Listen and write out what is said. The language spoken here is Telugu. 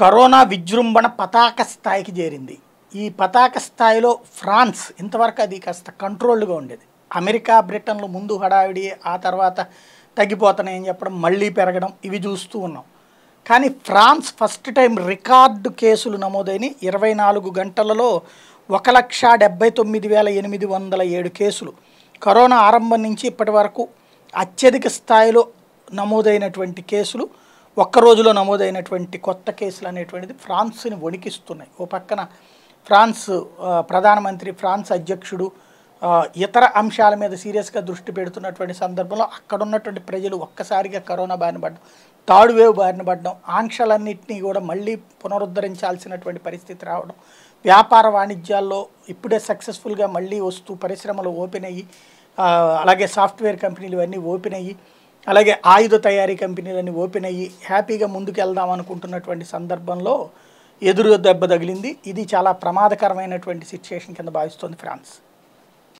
కరోనా విజృంభణ పతాక స్థాయికి చేరింది ఈ పతాక స్థాయిలో ఫ్రాన్స్ ఇంతవరకు అది కాస్త కంట్రోల్డ్గా ఉండేది అమెరికా బ్రిటన్లు ముందు హడావిడి ఆ తర్వాత తగ్గిపోతున్నాయని చెప్పడం మళ్ళీ పెరగడం ఇవి చూస్తూ ఉన్నాం కానీ ఫ్రాన్స్ ఫస్ట్ టైం రికార్డు కేసులు నమోదైన ఇరవై నాలుగు గంటలలో ఒక లక్ష డెబ్బై తొమ్మిది వేల ఎనిమిది వందల ఏడు కేసులు కరోనా ఆరంభం నుంచి ఇప్పటి వరకు అత్యధిక స్థాయిలో నమోదైనటువంటి కేసులు ఒక్క రోజులో నమోదైనటువంటి కొత్త కేసులు అనేటువంటిది ఫ్రాన్స్ని వణికిస్తున్నాయి ఓ పక్కన ఫ్రాన్స్ ప్రధానమంత్రి ఫ్రాన్స్ అధ్యక్షుడు ఇతర అంశాల మీద సీరియస్గా దృష్టి పెడుతున్నటువంటి సందర్భంలో అక్కడున్నటువంటి ప్రజలు ఒక్కసారిగా కరోనా బారిన పడడం థర్డ్ వేవ్ బారిన పడడం ఆంక్షలన్నింటినీ కూడా మళ్ళీ పునరుద్ధరించాల్సినటువంటి పరిస్థితి రావడం వ్యాపార వాణిజ్యాల్లో ఇప్పుడే సక్సెస్ఫుల్గా మళ్ళీ వస్తూ పరిశ్రమలు ఓపెన్ అయ్యి అలాగే సాఫ్ట్వేర్ కంపెనీలు ఇవన్నీ ఓపెన్ అయ్యి అలాగే ఆయుధ తయారీ కంపెనీలన్నీ ఓపెన్ అయ్యి హ్యాపీగా ముందుకు వెళ్దాం అనుకుంటున్నటువంటి సందర్భంలో ఎదురు దెబ్బ తగిలింది ఇది చాలా ప్రమాదకరమైనటువంటి సిచ్యుయేషన్ కింద భావిస్తోంది ఫ్రాన్స్